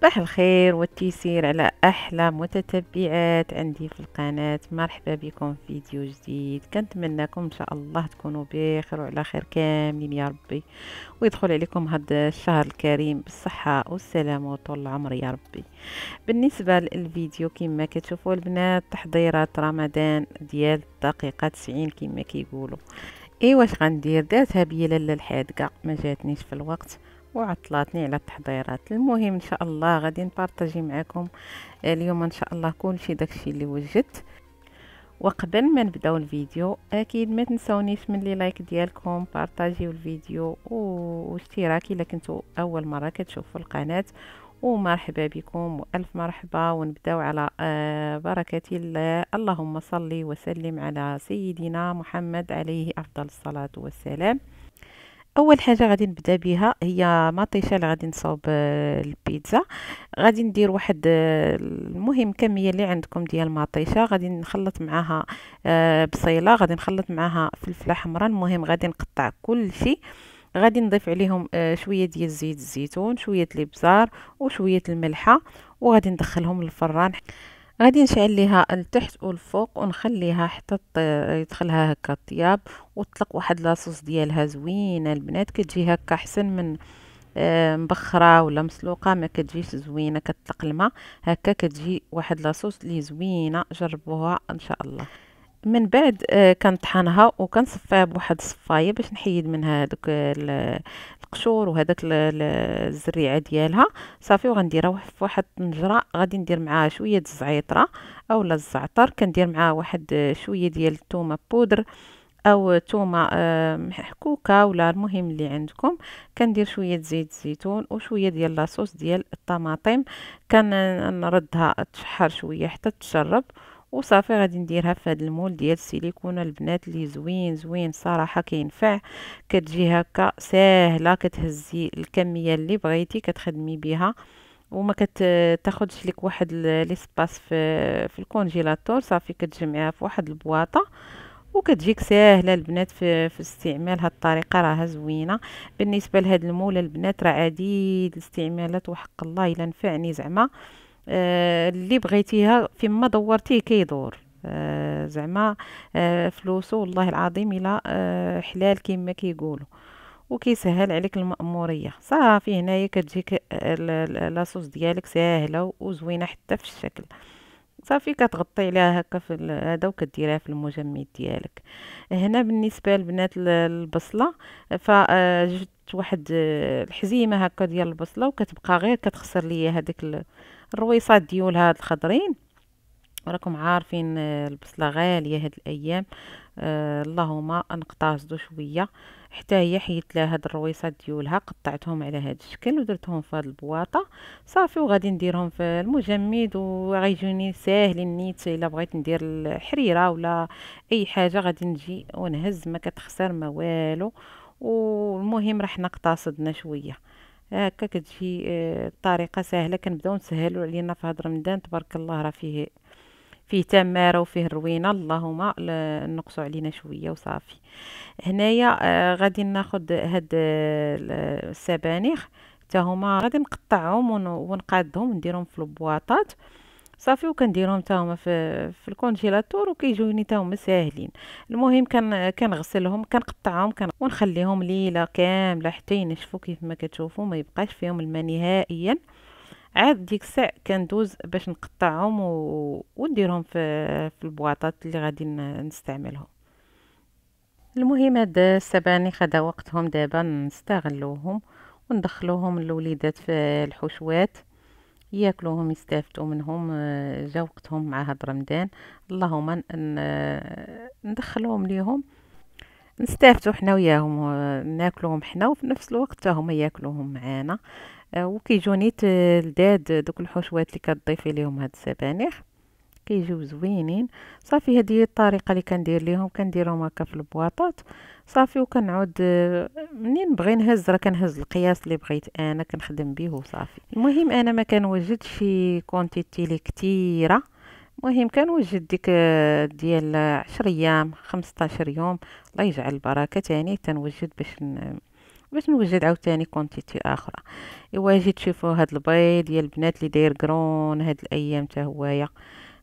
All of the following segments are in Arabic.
صباح الخير والتيسير على أحلى متتبعات عندي في القناة مرحبا بكم في فيديو جديد كنتمنىكم إن شاء الله تكونوا بخير وعلى خير كاملين يا ربي ويدخل عليكم هذا الشهر الكريم بالصحة والسلامة وطول العمر يا ربي بالنسبة للفيديو كما كتشوفوا البنات تحضيرات رمضان ديال الدقيقة 90 كما كيقولوا اش غندير درتها بيا لاله الحادقه ما جاتنيش في الوقت وعطلاتني على التحضيرات المهم ان شاء الله غادي نبارطاجي معكم اليوم ان شاء الله كلشي داكشي اللي وجدت وقبل ما نبداو الفيديو اكيد ما تنسونيش من لي لايك ديالكم بارطاجيو الفيديو واشتراكي الا كنتو اول مره كتشوفوا القناه ومرحبا بكم والف مرحبا ونبداو على آه، بركه الله اللهم صلي وسلم على سيدنا محمد عليه افضل الصلاه والسلام اول حاجه غادي نبدا بها هي مطيشه اللي غادي نصاوب آه، البيتزا غادي ندير واحد آه، المهم كميه اللي عندكم ديال المطيشه غادي نخلط معاها آه، بصيله غادي نخلط معاها فلفله حمراء المهم غادي نقطع كل شيء غادي نضيف عليهم شويه ديال زيت الزيتون شويه الابزار وشويه الملحه وغادي ندخلهم للفران غادي نشعل ليها التحت والفوق ونخليها حتى يدخلها هكا الطياب وطلق واحد لاصوص ديالها زوينه البنات كتجي هكا احسن من آه، مبخره ولا مسلوقه ما كتجيش زوينه كتطلق الماء هكا كتجي واحد لاصوص اللي زوينه جربوها ان شاء الله من بعد آه، كنطحنها وكنصفيها بواحد الصفايه باش نحيد منها دوك آه، القشور وهذاك الزريعه ديالها صافي وغنديرها في واحد الطنجره غادي ندير معاها شويه الزعيطره اولا الزعتر كندير معاها واحد آه، شويه ديال الثومه بودر او ثومه محكوكه ولا المهم اللي عندكم كندير شويه زيت الزيتون وشويه ديال لاصوص ديال الطماطم كنردها تشحر شويه حتى تشرب وصافي غادي نديرها في هذا المول ديال السيليكون البنات اللي زوين زوين صراحه كينفع كتجي هكا ساهله كتهزي الكميه اللي بغيتي كتخدمي بها وما كتاخذش لك واحد ليسباس في في الكونجيلاتور صافي كتجمعيها في واحد البواطه وكتجيك ساهله البنات في, في استعمال هاد الطريقه راها زوينه بالنسبه لهاد المول البنات راه عديد الاستعمالات وحق الله الا نفعني زعما آه، اللي بغيتيها فيما دورتيه كيدور آه، زعما آه، فلوسو والله العظيم الا حلال كما كيقولوا وكيسهل عليك المأمورية صافي هنايا كتجيك لاصوص ديالك ساهلة وزوينة حتى في الشكل صافي كتغطي عليها هكا في هذا وكديرها في المجمد ديالك هنا بالنسبه لبنات البصله فجبت واحد الحزيمه هكا ديال البصله وكتبقى غير كتخسر ليا هذيك الرويصات ديول هاد الخضرين وراكم عارفين آه، البصله غاليه هاد الايام آه اللهم نقتصدو شويه حتى هي حيت لها هاد الرويصات ديولها قطعتهم على هاد الشكل ودرتهم في هاد البواطه صافي وغادي نديرهم في المجمد وغيجوني ساهلين نيت الا بغيت ندير الحريره ولا اي حاجه غادي نجي ونهز ما كتخسر ما والو والمهم راح نقتصدنا شويه هكا كتجي الطريقه آه، سهله كنبداو نسهلوا علينا في هاد رمضان تبارك الله راه فيه فيه تماره وفيه الروينه اللهم نقصوا علينا شويه وصافي هنايا آه، غادي ناخد هاد آه، السبانخ حتى هما غادي نقطعهم ونقادهم ونديرهم في البواطات صافي وكنديرهم حتى هما في, في الكونجيلاتور وكيجوني حتى هما ساهلين المهم كان كنغسلهم كنقطعهم كان ونخليهم ليله كامله حتى ينشفوا كيف ما كتشوفوا ما يبقاش فيهم الماء نهائيا عاد ديك الساعه كندوز باش نقطعهم و... ونديرهم في في البواطات اللي غادي نستعملهم المهم هاد السباني خدا وقتهم دابا نستغلوهم وندخلوهم الوليدات في الحشوات ياكلوهم يستافدوا منهم آه، جا وقتهم مع هاد رمضان اللهم آه، ندخلوهم ليهم نستافدوا حنا وياهم آه، ناكلوهم حنا وفي نفس الوقت هما ياكلوهم معانا وكيجوني تلداد دوك الحشوات اللي كتضيفي ليهم هاد السبانخ كيجيو زوينين صافي هذه هي الطريقه اللي كندير ليهم كنديرهم هكا في البواطات صافي وكنعود آه، منين بغي نهز راه كنهز القياس اللي بغيت انا كنخدم به وصافي المهم انا ما كنوجدش شي كونتيتي لي كثيره المهم كنوجد ديك آه، ديال 10 ايام 15 يوم الله يجعل البركه تاني تنوجد باش باش نوجد عاوتاني كونتيتي اخرى ايوا جيت تشوفوا هاد البيض ديال البنات اللي داير كرون هاد الايام حتى هوايا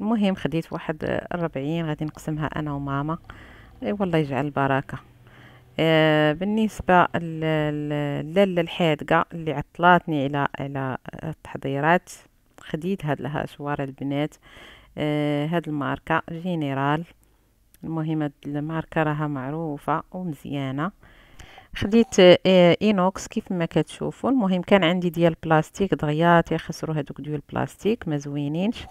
المهم خديت واحد الربعين غادي نقسمها انا وماما اي والله يجعل البركه آه بالنسبه للاله الحادقه اللي عطلاتني على على التحضيرات خديت هاد لها شوار البنات آه هاد الماركه جينيرال المهم هاد الماركه راها معروفه ومزيانه خديت آه، اينوكس كيف ما كتشوفوا المهم كان عندي ديال بلاستيك دغيا تيخسروا هذوك ديال البلاستيك ما زوينينش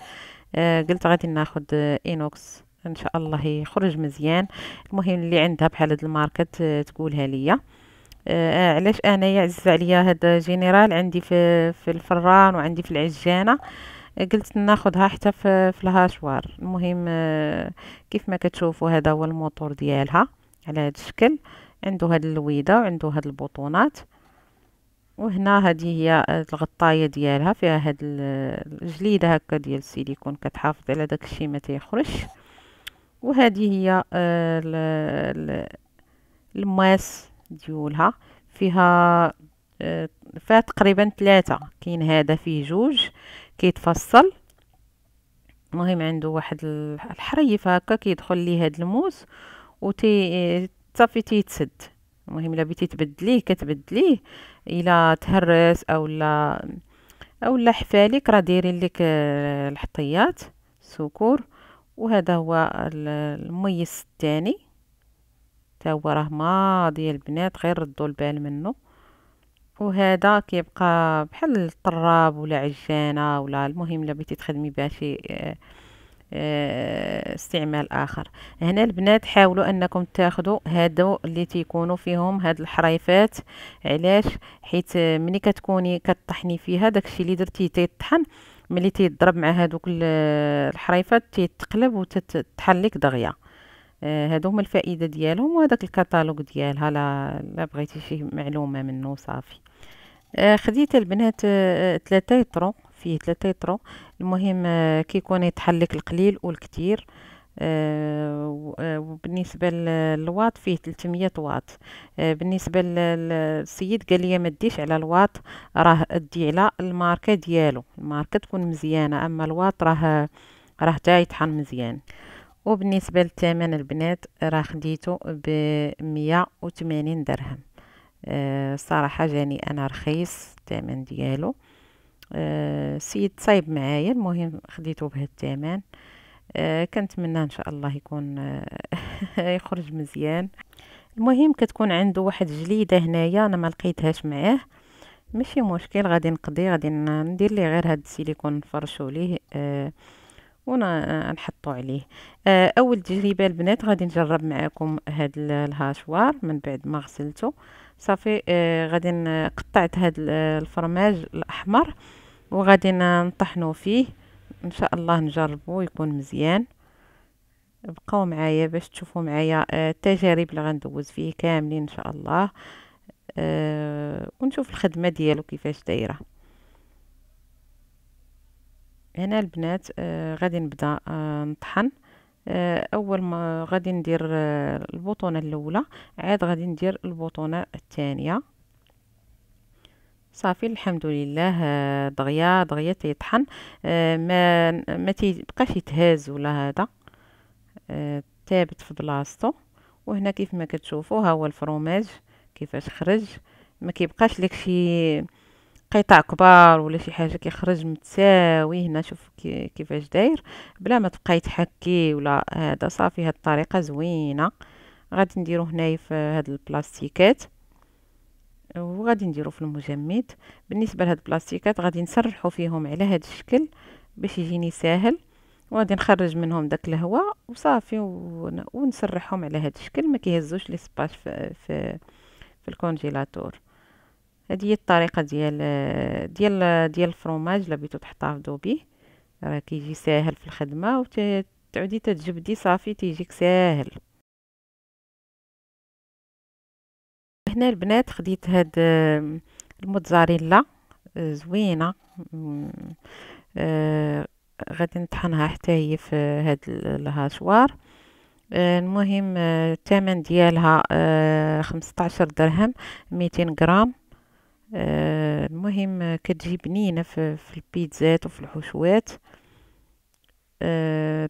آه، قلت غادي ناخد آه، اينوكس ان شاء الله يخرج مزيان المهم اللي عندها بحال هاد الماركت آه، تقولها ليا آه علاش انايا عزز عليا هاد جينيرال عندي في في الفران وعندي في العجانه قلت ناخدها حتى في, في الهاشوار المهم آه كيف ما كتشوفوا هذا هو الموتور ديالها على هذا الشكل عنده هاد اللويده وعنده هاد البطونات وهنا هذه هي الغطايه ديالها فيها هاد الجليده هكا ديال السيليكون كتحافظ على داك الشيء ما تيخرجش وهذه هي آه، الماس ديولها فيها آه، فيها تقريبا ثلاثة كاين هذا فيه جوج كيتفصل المهم عنده واحد الحريف هكا كيدخل ليه هاد الموس وتي اه، صافي تيتسد المهم الا بيتي تبدليه كتبدليه الا تهرس اولا اولا حفالك راه دايرين لك آه، الحطيات سكر وهذا هو الميس الثاني حتى هو راه ماضي البنات غير ردوا البال منه وهذا كيبقى بحال الطراب ولا عجانه ولا المهم الا بغيتي تخدمي بها شي آه، آه، استعمال اخر هنا البنات حاولوا انكم تاخذوا هادو اللي تيكونوا فيهم هاد الحريفات علاش حيت ملي كتكوني كطحني فيها داكشي اللي درتي تيطحن ملي تيضرب مع هادوك الحريفات تيتقلب وتتحل لك دغيا آه، هادو هما الفائده ديالهم وهذاك الكتالوج ديالها لا لا بغيتي شي معلومه منه صافي آه، خديت البنات 3 يطرو فيه 3 يترو المهم آه، كيكون يطحن لك القليل والكثير آه، آه، وبالنسبه للواط فيه 300 واط بالنسبه للسيد قال لي ما ديش على الواط راه ادي على الماركه ديالو الماركه تكون مزيانه اما الواط راه راه حتى يطحن مزيان وبالنسبه للثمن البنات راه خديته ب 180 درهم صراحه جاني انا رخيص الثمن ديالو السيد آه، صايب معايا المهم خديته بهذا الثمن آه، كنتمنى ان شاء الله يكون آه، يخرج مزيان المهم كتكون عنده واحد جليده هنايا انا ما لقيتهاش معاه ماشي مشكل غادي نقضي غادي ندير لي غير هاد السيليكون نفرشو ليه آه ونحطو عليه آه اول تجربه البنات غادي نجرب معاكم هاد الهاشوار من بعد ما غسلته صافي آه غادي قطعت هاد الفرماج الاحمر وغادي نطحنو فيه ان شاء الله نجربو يكون مزيان بقاو معايا باش تشوفوا معايا آه، التجارب اللي غندوز فيه كاملين ان شاء الله أه ونشوف الخدمه ديالو كيفاش دايره هنا البنات أه غادي نبدا أه نطحن آه، اول ما غادي ندير آه، البطونه الاولى عاد غادي ندير البطونه الثانيه صافي الحمد لله آه، دغيا دغيا تيطحن آه، ما ما تيبقاش يتهاز ولا هذا ثابت آه، في بلاصتو وهنا كيف ما كتشوفوا ها هو الفروماج كيفاش خرج ما كيبقاش لك شي قطع كبار ولا شي حاجه كيخرج متساوي هنا شوف كيفاش داير بلا ما تبقى يتحكي ولا هذا صافي هاد الطريقه زوينه غادي نديرو هنايا في هاد البلاستيكات وغادي نديرو في المجمد بالنسبه لهاد البلاستيكات غادي نسرحو فيهم على هاد الشكل باش يجيني ساهل وغادي نخرج منهم داك الهواء وصافي ونسرحهم على هاد الشكل ما كيهزوش لي سباس في, في في الكونجيلاتور هذه هي الطريقه ديال ديال ديال الفرماج لبيتو تحتفظوا به راه كيجي ساهل في الخدمه وتعودي تتجبدي صافي تيجيك ساهل هنا البنات خديت هاد الموتزاريلا آه، زوينه آه، غادي نطحنها حتى هي في هاد الهاشوار آه، المهم الثمن ديالها 15 درهم ميتين غرام المهم كتجي بنينه في, في البيتزات وفي الحشوات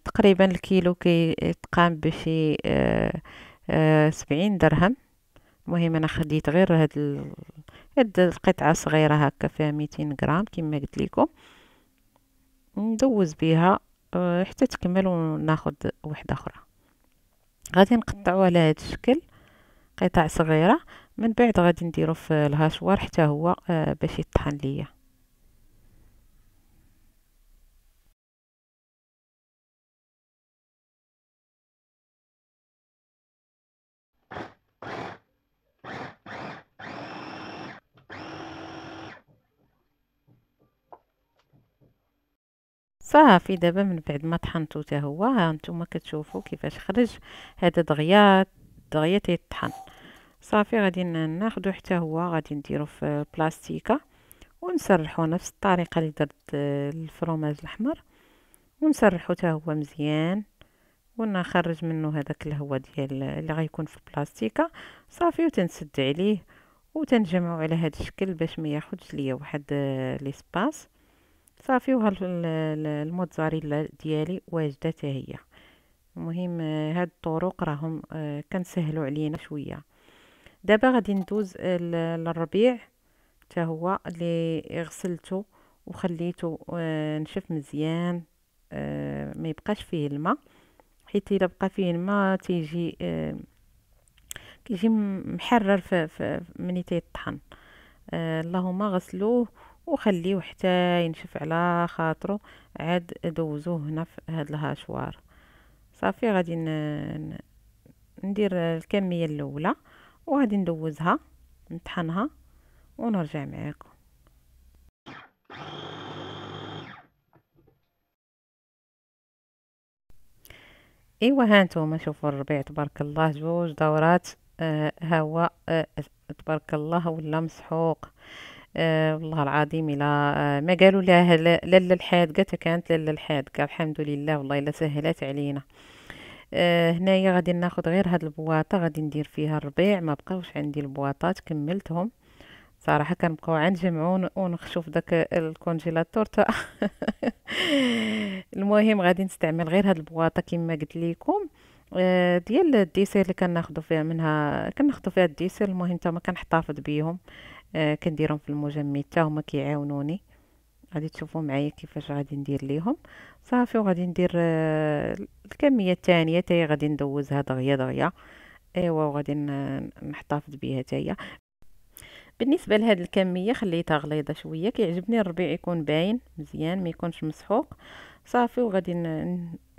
تقريبا الكيلو كيتقام بشي سبعين درهم المهم انا خديت غير هاد ال... هاد القطعه صغيره هكا فيها 200 غرام كما قلت لكم ندوز بها آه، حتى تكمل وناخذ وحده اخرى غادي نقطعو على هذا الشكل قطع صغيره من بعد غادي نديرو في الهاشوار حتى هو آه، باش يطحن ليا صافي دابا من بعد ما طحنتو حتى هو ها نتوما كتشوفوا كيفاش خرج هذا دغيا دغيا تيطحن صافي غادي ناخذو حتى هو غادي نديرو في بلاستيكه ونسرحو نفس الطريقه اللي درت الفرماج الاحمر ونسرحو حتى هو مزيان ونخرج منه هذاك الهواء ديال اللي غيكون في البلاستيكه صافي وتنسد عليه وتنجمعو على هذا الشكل باش ما ياخذش ليا واحد ليسباس صافي وها الموتزاريلا ديالي واجده حتى هي المهم آه، هاد الطرق راهم آه، كنسهلوا علينا شويه دابا غادي ندوز للربيع حتى هو اللي غسلته وخليته آه، نشف مزيان ما يبقاش فيه الماء حيت الا بقى فيه الماء تيجي كيجي محرر ملي تيطحن اللهم غسلوه وخليه حتى ينشف على خاطرو عاد دوزوه هنا في هاد الهاشوار صافي غادي ندير الكميه الاولى وغادي ندوزها نطحنها ونرجع معاكم ايوا هانتوما شوفوا الربيع تبارك الله جوج دورات آه هواء آه تبارك الله ولا مسحوق آه، والله العظيم الا آه، ما قالوا لها لاله الحاد قالت كانت لاله الحاد قال الحمد لله والله الا سهلات علينا آه، هنايا غادي ناخد غير هاد البواطه غادي ندير فيها الربيع ما بقاوش عندي البواطات كملتهم صراحه كنبقاو عنجمعو ونخشو في داك الكونجيلاتور تا المهم غادي نستعمل غير هاد البواطه كما قلت لكم ديال الديسير اللي كناخذوا فيها منها كناخذوا فيها الديسير المهم تا ما كنحتفظ بيهم آه كنديرهم في المجمد حتى هما كيعاونوني غادي تشوفوا معايا كيفاش غادي ندير ليهم صافي وغادي ندير آه الكميه الثانيه تاهي غادي ندوزها دغيا دغيا ايوا وغادي نحتفظ بها تاهي بالنسبه لهاد الكميه خليتها غليظه شويه كيعجبني الربيع يكون باين مزيان ما يكونش مسحوق صافي وغادي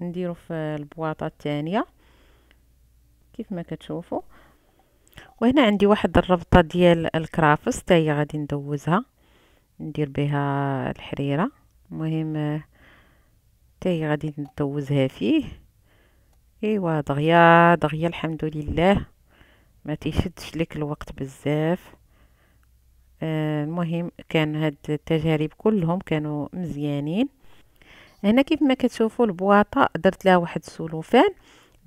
نديرو في البواطه الثانيه كيف ما كتشوفوا وهنا عندي واحد الربطة ديال الكرافس تاهي غادي ندوزها ندير بها الحريرة المهم تاهي غادي ندوزها فيه ايوا دغيا دغيا الحمد لله ما تيشدش لك الوقت بزاف آه المهم كان هاد التجارب كلهم كانوا مزيانين هنا كيف ما كتشوفوا البواطه درت لها واحد السلوفان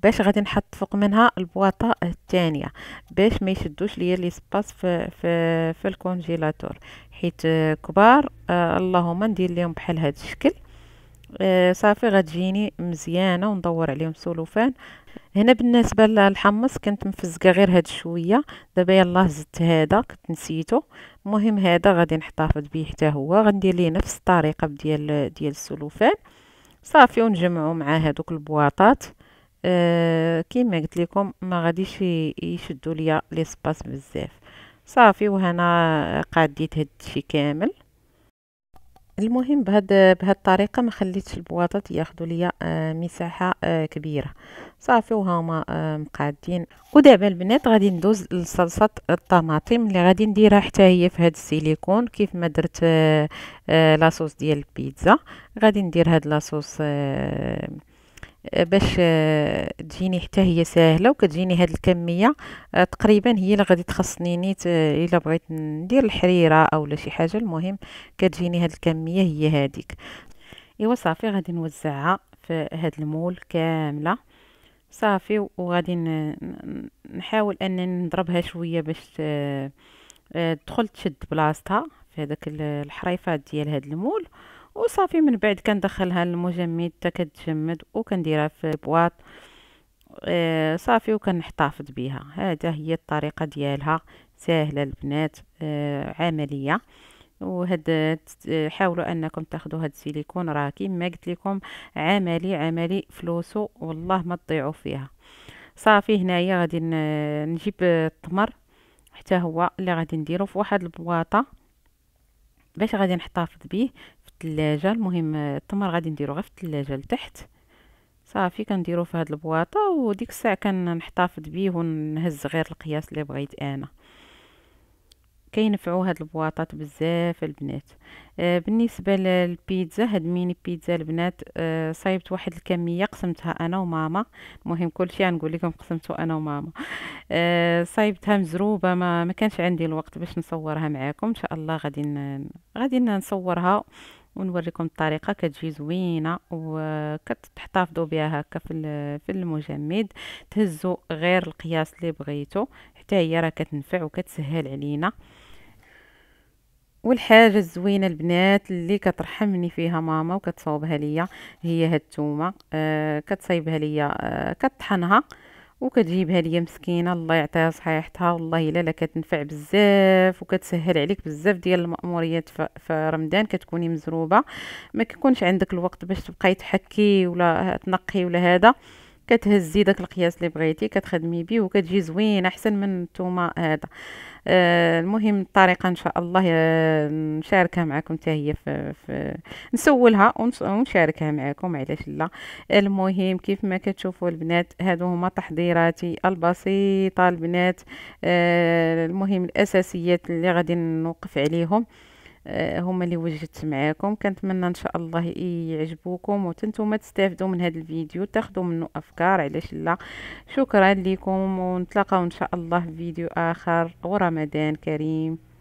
باش غادي نحط فوق منها البواطه الثانيه باش ما يشدوش ليا لي سباس في في, في الكونجيلاتور حيت آه، كبار آه اللهم ندير ليهم بحال هذا الشكل آه صافي غتجيني مزيانه وندور عليهم سلوفان هنا بالنسبه للحمص كنت مفزقه غير هاد شويه دابا يلاه زدت هذا كنت نسيته المهم هذا غادي نحتفظ به حتى هو غندير ليه نفس الطريقه ديال ديال السلوفان صافي ونجمعو مع هادوك البواطات آه، كيما قلت لكم ما غاديش يشدوا ليا ليسباس بزاف صافي وهنا قاديت هاد الشي كامل المهم بهاد بهاد الطريقه ما خليتش البواطات ياخذوا ليا آه، مساحه آه، كبيره صافي وهما آه مقادين ودابا البنات غادي ندوز لصلصه الطماطم اللي غادي نديرها حتى هي في هاد السيليكون كيف ما درت لاصوص ديال البيتزا غادي ندير هاد لاصوص آه، باش آه، تجيني حتى هي ساهله وكتجيني هاد الكميه آه، تقريبا هي اللي غادي تخصني نيت الا بغيت ندير الحريره اولا شي حاجه المهم كتجيني هاد الكميه هي هاديك ايوا صافي غادي نوزعها في هاد المول كامله صافي وغادي نحاول انني نضربها شويه باش تدخل تشد بلاصتها في هذاك الحريفات ديال هاد المول وصافي من بعد كندخلها للمجمد حتى كتجمد وكنديرها في البواط آه، صافي وكنحتفظ بها هذا هي الطريقه ديالها سهله البنات آه، عمليه وهاد حاولوا انكم تاخذوا هاد السيليكون راه كيما قلت لكم عملي عملي فلوسو والله ما تضيعوا فيها صافي هنايا غادي نجيب التمر حتى هو اللي غادي نديرو في واحد البواطه باش غادي نحتفظ به الثلاجه المهم التمر غادي نديرو غير في الثلاجه لتحت صافي كنديرو في هاد البواطه وديك الساعه كنحتفظ بيه ونهز غير القياس اللي بغيت انا كينفعوا هاد البواطات بزاف البنات آه بالنسبه للبيتزا هاد ميني بيتزا البنات آه صايبت واحد الكميه قسمتها انا وماما المهم كلشي غنقول لكم قسمته انا وماما آه صايبتها مزروبه ما ما كانش عندي الوقت باش نصورها معاكم ان شاء الله غادي غادي نصورها ونوريكم الطريقه كتجي زوينه وكتحتفظوا بها هكا في في المجمد تهزوا غير القياس اللي بغيتو حتى هي راه كتنفع وكتسهل علينا والحاجه الزوينه البنات اللي كترحمني فيها ماما وكتصوبها ليا هي هاد التومه آه كتصايبها ليا آه كطحنها وكتجيبها ليا مسكينه الله يعطيها صحيحتها والله الا لا كتنفع بزاف وكتسهل عليك بزاف ديال الماموريات في رمضان كتكوني مزروبه ما كيكونش عندك الوقت باش تبقاي تحكي ولا تنقي ولا هذا كتهزي داك القياس اللي بغيتي كتخدمي به وكتجي زوينه احسن من التومه هذا آه، المهم الطريقه ان شاء الله آه، نشاركها معكم حتى هي نسولها ونشاركها معكم علاش لا المهم كيف ما كتشوفوا البنات هادو هما تحضيراتي البسيطه البنات آه، المهم الاساسيات اللي غادي نوقف عليهم هما اللي وجدت معاكم كنتمنى ان شاء الله يعجبوكم وتنتم تستافدوا من هذا الفيديو تاخذوا منه افكار علاش لا شكرا لكم ونتلاقاو ان شاء الله في فيديو اخر ورمضان كريم